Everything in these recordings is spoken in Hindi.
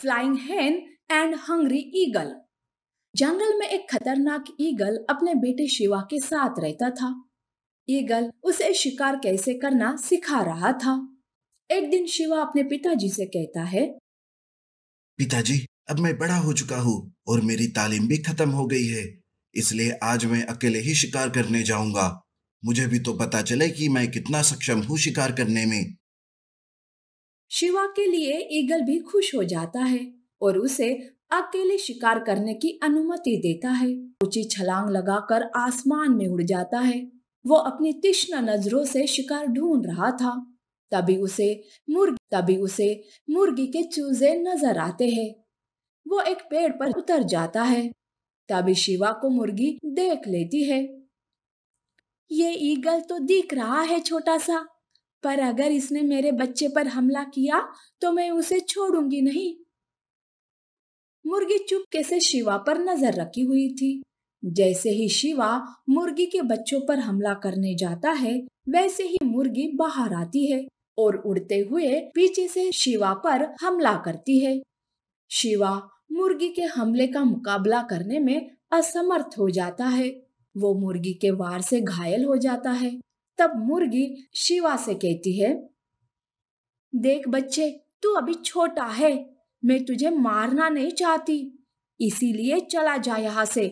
फ्लाइंग हेन एंड हंग्री ईगल जंगल में एक खतरनाक ईगल अपने बेटे शिवा के साथ रहता था ईगल उसे शिकार कैसे करना सिखा रहा था एक दिन शिवा अपने पिताजी से कहता है पिताजी अब मैं बड़ा हो चुका हूँ और मेरी तालीम भी खत्म हो गई है इसलिए आज मैं अकेले ही शिकार करने जाऊंगा मुझे भी तो पता चले कि मैं कितना सक्षम हूँ शिकार करने में शिवा के लिए ईगल भी खुश हो जाता है और उसे अकेले शिकार करने की अनुमति देता है ऊंची छलांग लगाकर आसमान में उड़ जाता है वो अपनी तीक्ष्ण नजरों से शिकार ढूंढ रहा था तभी उसे मुर्गी तभी उसे मुर्गी के चूजे नजर आते हैं वो एक पेड़ पर उतर जाता है तभी शिवा को मुर्गी देख लेती है ये ईगल तो दिख रहा है छोटा सा पर अगर इसने मेरे बच्चे पर हमला किया तो मैं उसे छोड़ूंगी नहीं मुर्गी चुपके से शिवा पर नजर रखी हुई थी जैसे ही शिवा मुर्गी के बच्चों पर हमला करने जाता है वैसे ही मुर्गी बाहर आती है और उड़ते हुए पीछे से शिवा पर हमला करती है शिवा मुर्गी के हमले का मुकाबला करने में असमर्थ हो जाता है वो मुर्गी के वार से घायल हो जाता है तब मुर्गी शिवा से कहती है देख बच्चे तू अभी छोटा है मैं तुझे मारना नहीं चाहती इसीलिए चला जा यहां से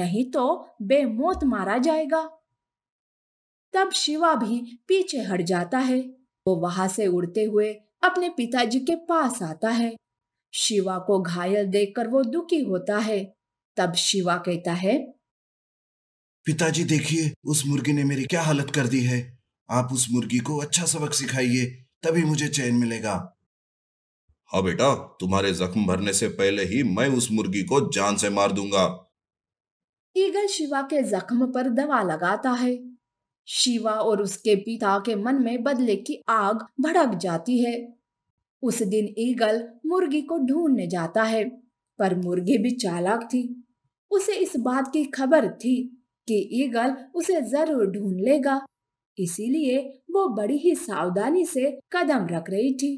नहीं तो बेमौत मारा जाएगा तब शिवा भी पीछे हट जाता है वो वहां से उड़ते हुए अपने पिताजी के पास आता है शिवा को घायल देखकर वो दुखी होता है तब शिवा कहता है पिताजी देखिए उस मुर्गी ने मेरी क्या हालत कर दी है आप उस मुर्गी को अच्छा सबक सिखाइए तभी मुझे चैन मिलेगा हाँ बेटा तुम्हारे जख्म भरने से पहले ही मैं उस मुर्गी को जान से मार दूंगा ईगल शिवा के जख्म पर दवा लगाता है शिवा और उसके पिता के मन में बदले की आग भड़क जाती है उस दिन ईगल मुर्गी को ढूंढने जाता है पर मुर्गी भी चालाक थी उसे इस बात की खबर थी कि ईगल उसे जरूर ढूंढ लेगा इसीलिए वो बड़ी ही सावधानी से कदम रख रही थी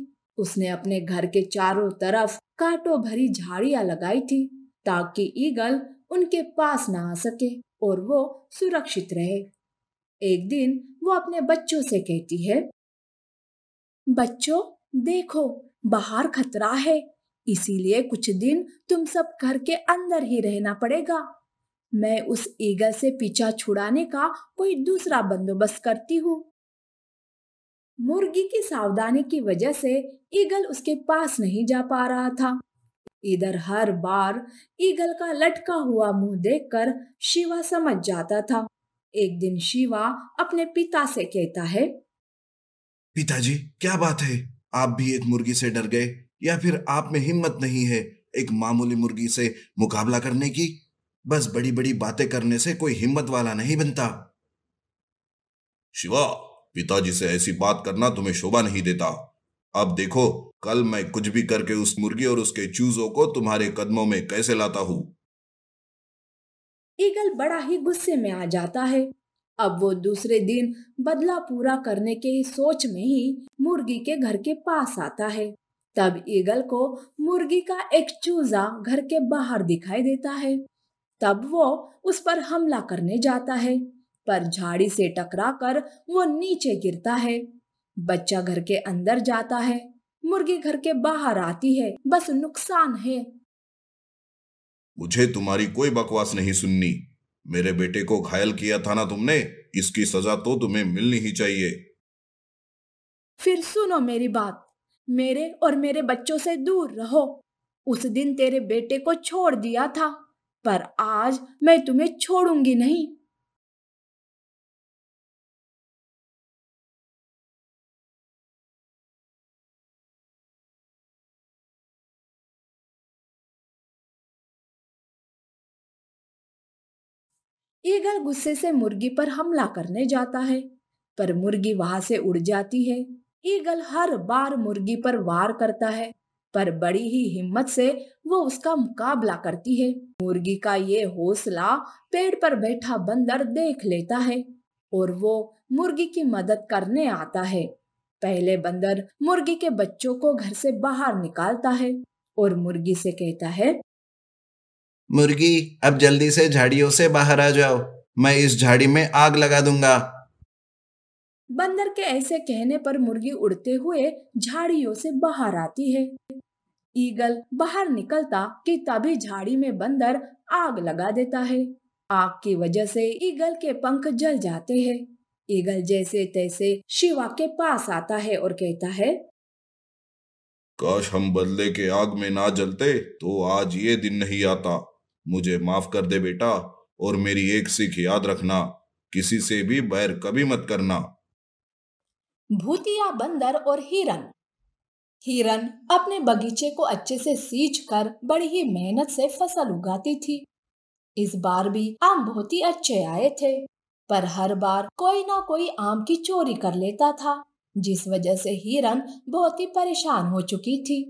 उसने अपने घर के चारों तरफ काटो भरी झाड़िया लगाई थी ताकि ईगल उनके पास ना आ सके और वो सुरक्षित रहे एक दिन वो अपने बच्चों से कहती है बच्चों देखो बाहर खतरा है इसीलिए कुछ दिन तुम सब घर के अंदर ही रहना पड़ेगा मैं उस ईगल से पीछा छुड़ाने का कोई दूसरा बंदोबस्त करती हूँ मुर्गी की सावधानी की वजह से ईगल उसके पास नहीं जा पा रहा था इधर हर बार ईगल का लटका हुआ मुंह देखकर शिवा समझ जाता था एक दिन शिवा अपने पिता से कहता है पिताजी क्या बात है आप भी एक मुर्गी से डर गए या फिर आप में हिम्मत नहीं है एक मामूली मुर्गी से मुकाबला करने की बस बड़ी बड़ी बातें करने से कोई हिम्मत वाला नहीं बनता शिवा पिताजी से ऐसी बात करना तुम्हें शोभा नहीं देता अब देखो कल मैं कुछ भी करके उस मुर्गी और उसके चूजों को तुम्हारे कदमों में कैसे लाता हूं ईगल बड़ा ही गुस्से में आ जाता है अब वो दूसरे दिन बदला पूरा करने के सोच में ही मुर्गी के घर के पास आता है तब ईगल को मुर्गी का एक चूजा घर के बाहर दिखाई देता है तब वो उस पर हमला करने जाता है पर झाड़ी से टकराकर वो नीचे गिरता है बच्चा घर के अंदर जाता है मुर्गी घर के बाहर आती है बस नुकसान है मुझे तुम्हारी कोई बकवास नहीं सुननी मेरे बेटे को घायल किया था ना तुमने इसकी सजा तो तुम्हें मिलनी ही चाहिए फिर सुनो मेरी बात मेरे और मेरे बच्चों से दूर रहो उस दिन तेरे बेटे को छोड़ दिया था पर आज मैं तुम्हें छोड़ूंगी नहीं ईगल गुस्से से मुर्गी पर हमला करने जाता है पर मुर्गी वहां से उड़ जाती है ईगल हर बार मुर्गी पर वार करता है पर बड़ी ही हिम्मत से वो उसका मुकाबला करती है मुर्गी का ये हौसला पेड़ पर बैठा बंदर देख लेता है और वो मुर्गी की मदद करने आता है पहले बंदर मुर्गी के बच्चों को घर से बाहर निकालता है और मुर्गी से कहता है मुर्गी अब जल्दी से झाड़ियों से बाहर आ जाओ मैं इस झाड़ी में आग लगा दूंगा बंदर के ऐसे कहने पर मुर्गी उड़ते हुए झाड़ियों से बाहर आती है ईगल बाहर निकलता कि तभी झाड़ी में बंदर आग लगा देता है आग की वजह से ईगल के पंख जल जाते हैं ईगल जैसे तैसे शिवा के पास आता है और कहता है काश हम बदले के आग में ना जलते तो आज ये दिन नहीं आता मुझे माफ कर दे बेटा और मेरी एक सीख याद रखना किसी से भी बैर कभी मत करना भूतिया बंदर और हिरन हिरन अपने बगीचे को अच्छे से सींच कर बड़ी ही मेहनत से फसल उगाती थी इस बार भी आम बहुत ही अच्छे आए थे पर हर बार कोई ना कोई आम की चोरी कर लेता था जिस वजह से हिरन बहुत ही परेशान हो चुकी थी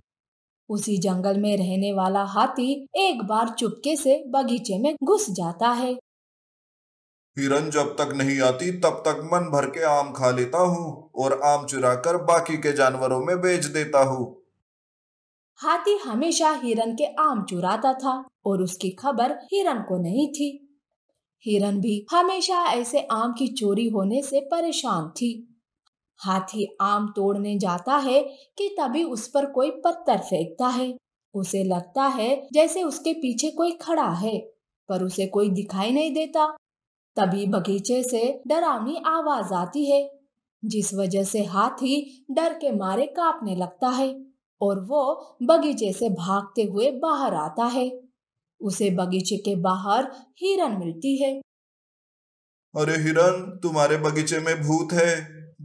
उसी जंगल में रहने वाला हाथी एक बार चुपके से बगीचे में घुस जाता है हिरन जब तक नहीं आती तब तक मन भर के आम खा लेता हूँ और आम चुरा कर बाकी के जानवरों में बेच देता हूँ हाथी हमेशा हिरन के आम चुराता था और उसकी खबर हिरन को नहीं थी हिरन भी हमेशा ऐसे आम की चोरी होने से परेशान थी हाथी आम तोड़ने जाता है कि तभी उस पर कोई पत्थर फेंकता है उसे लगता है जैसे उसके पीछे कोई खड़ा है पर उसे कोई दिखाई नहीं देता तभी बगीचे से डरावनी आवाज आती है जिस वजह से हाथी डर के मारे कांपने लगता है और वो बगीचे से भागते हुए बाहर आता है उसे बगीचे के बाहर हिरन मिलती है अरे हिरन तुम्हारे बगीचे में भूत है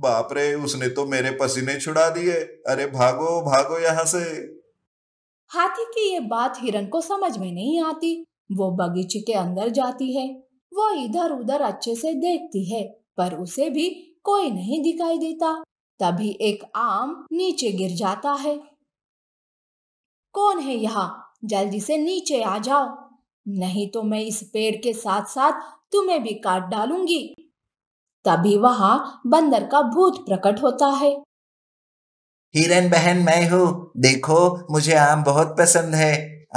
बाप रे उसने तो मेरे पसीने छुड़ा दिए अरे भागो भागो यहाँ से हाथी की ये बात हिरन को समझ में नहीं आती वो बगीचे के अंदर जाती है वो इधर उधर अच्छे से देखती है पर उसे भी कोई नहीं दिखाई देता तभी एक आम नीचे गिर जाता है कौन है यहाँ जल्दी से नीचे आ जाओ नहीं तो मैं इस पेड़ के साथ साथ तुम्हें भी काट डालूंगी तभी वहाँ बंदर का भूत प्रकट होता है हिरन बहन मैं हूँ देखो मुझे आम बहुत पसंद है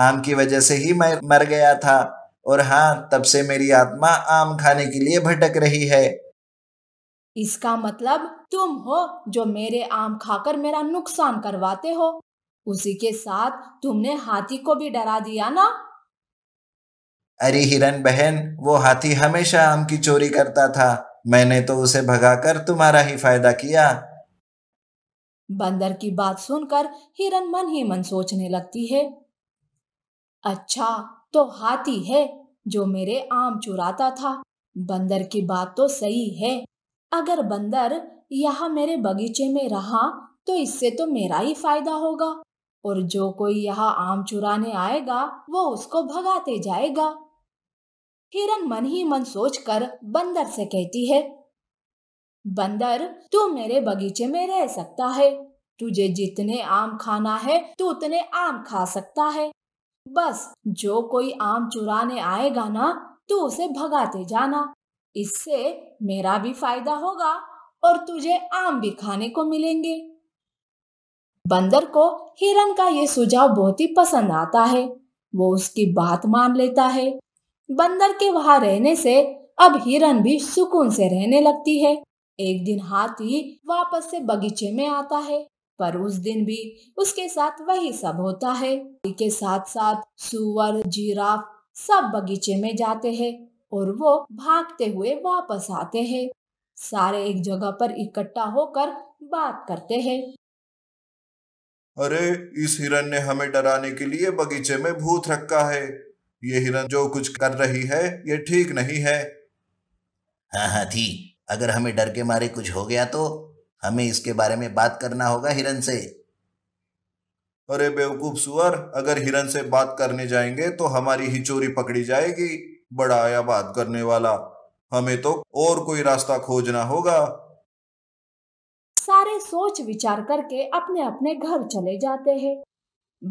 आम की वजह से ही मैं मर गया था और हाँ तब से मेरी आत्मा आम खाने के लिए भटक रही है इसका मतलब तुम हो जो मेरे आम खाकर मेरा नुकसान करवाते हो उसी के साथ तुमने हाथी को भी डरा दिया ना अरे हिरन बहन वो हाथी हमेशा आम की चोरी करता था मैंने तो उसे भगाकर तुम्हारा ही फायदा किया बंदर की बात सुनकर हिरन मन ही मन सोचने लगती है अच्छा तो हाथी है जो मेरे आम चुराता था बंदर की बात तो सही है अगर बंदर यहाँ मेरे बगीचे में रहा तो इससे तो मेरा ही फायदा होगा और जो कोई यहाँ आम चुराने आएगा वो उसको भगाते जाएगा हिरन मन ही मन सोचकर बंदर से कहती है बंदर तू मेरे बगीचे में रह सकता है तुझे जितने आम खाना है तू उतने आम खा सकता है बस जो कोई आम चुराने आएगा ना तो उसे भगाते जाना इससे मेरा भी फायदा होगा और तुझे आम भी खाने को मिलेंगे बंदर को हिरन का ये सुझाव बहुत ही पसंद आता है वो उसकी बात मान लेता है बंदर के वहां रहने से अब हिरन भी सुकून से रहने लगती है एक दिन हाथी वापस से बगीचे में आता है पर उस दिन भी उसके साथ वही सब होता है के साथ साथ सुअर जिराफ सब बगीचे में जाते हैं और वो भागते हुए वापस आते हैं सारे एक जगह पर इकट्ठा होकर बात करते हैं अरे इस हिरन ने हमें डराने के लिए बगीचे में भूत रखा है ये हिरन जो कुछ कर रही है ये ठीक नहीं है हाँ हाँ थी अगर हमें डर के मारे कुछ हो गया तो हमें इसके बारे में बात करना होगा हिरन से अरे बेवकूफ सुअर अगर हिरन से बात करने जाएंगे तो हमारी ही चोरी पकड़ी जाएगी बड़ा आया बात करने वाला हमें तो और कोई रास्ता खोजना होगा सारे सोच विचार करके अपने अपने घर चले जाते हैं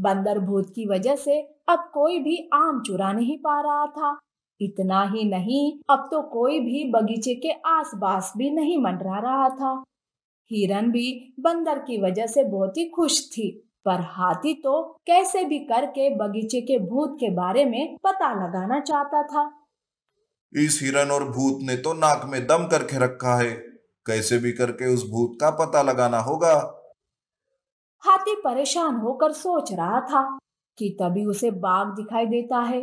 बंदर भूत की वजह से अब कोई भी आम चुरा नहीं पा रहा था इतना ही नहीं अब तो कोई भी बगीचे के आसपास भी नहीं मंडरा रहा था हिरन भी बंदर की वजह से बहुत ही खुश थी पर हाथी तो कैसे भी करके बगीचे के भूत के बारे में पता लगाना चाहता था इस हिरन और भूत ने तो नाक में दम करके रखा है कैसे भी करके उस भूत का पता लगाना होगा हाथी परेशान होकर सोच रहा था कि तभी उसे बाघ दिखाई देता है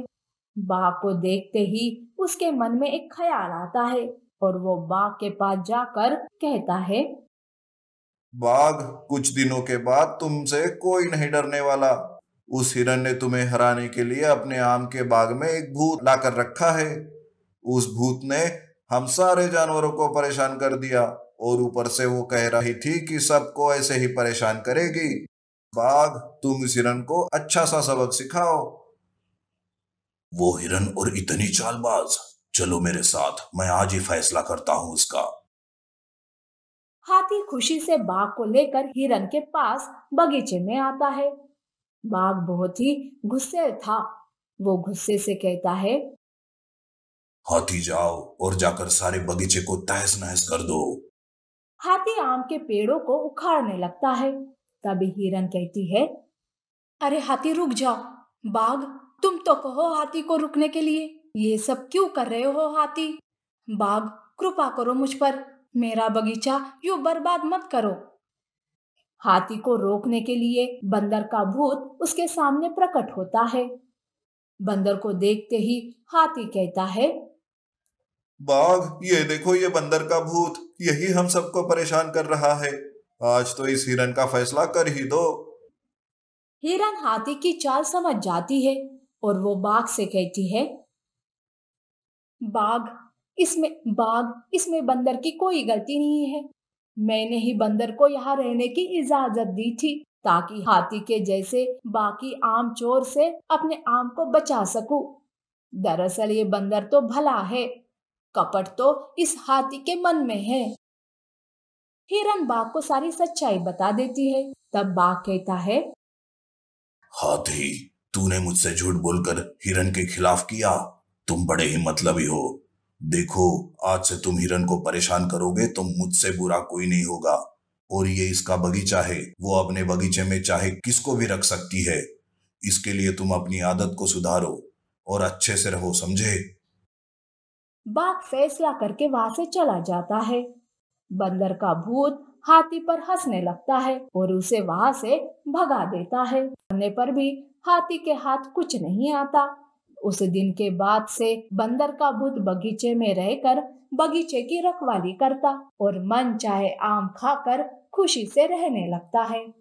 बाघ को देखते ही उसके मन में एक ख्याल आता है और वो बाघ के पास जाकर कहता है बाघ कुछ दिनों के बाद तुमसे कोई नहीं डरने वाला उस हिरण ने तुम्हें हराने के लिए अपने आम के बाग में एक भूत लाकर रखा है उस भूत ने हम सारे जानवरों को परेशान कर दिया और ऊपर से वो कह रही थी कि सबको ऐसे ही परेशान करेगी बाघ तुम इस हिरण को अच्छा सा सबक सिखाओ वो हिरण और इतनी चालबाज चलो मेरे साथ मैं आज ही फैसला करता हूं उसका हाथी खुशी से बाघ को लेकर हिरन के पास बगीचे में आता है बाघ बहुत ही गुस्से था वो गुस्से से कहता है हाथी जाओ और जाकर सारे बगीचे को तहस नहस कर दो हाथी आम के पेड़ों को उखाड़ने लगता है तभी हिरन कहती है अरे हाथी रुक जाओ बाघ तुम तो कहो हाथी को रुकने के लिए ये सब क्यों कर रहे हो हाथी बाघ कृपा करो मुझ पर मेरा बगीचा यू बर्बाद मत करो हाथी को रोकने के लिए बंदर का भूत उसके सामने प्रकट होता है बंदर को देखते ही हाथी कहता है बाघ ये देखो ये बंदर का भूत यही हम सबको परेशान कर रहा है आज तो इस हिरन का फैसला कर ही दो हिरन हाथी की चाल समझ जाती है और वो बाघ से कहती है बाघ इसमें बाघ इसमें बंदर की कोई गलती नहीं है मैंने ही बंदर को यहाँ रहने की इजाजत दी थी ताकि हाथी के जैसे बाकी आम चोर से अपने आम को बचा सकूं। दरअसल ये बंदर तो भला है कपट तो इस हाथी के मन में है हिरन बाघ को सारी सच्चाई बता देती है तब बाघ कहता है हाथी तूने मुझसे झूठ बोलकर हिरन के खिलाफ किया तुम बड़े ही मतलबी हो देखो आज से तुम हिरन को परेशान करोगे तो मुझसे बुरा कोई नहीं होगा और ये इसका बगीचा है वो अपने बगीचे में चाहे किसको भी रख सकती है इसके लिए तुम अपनी आदत को सुधारो और अच्छे से रहो समझे बाघ फैसला करके वहां से चला जाता है बंदर का भूत हाथी पर हंसने लगता है और उसे वहां से भगा देता है पर भी हाथी के हाथ कुछ नहीं आता उस दिन के बाद से बंदर का बुध बगीचे में रहकर बगीचे की रखवाली करता और मन चाहे आम खाकर खुशी से रहने लगता है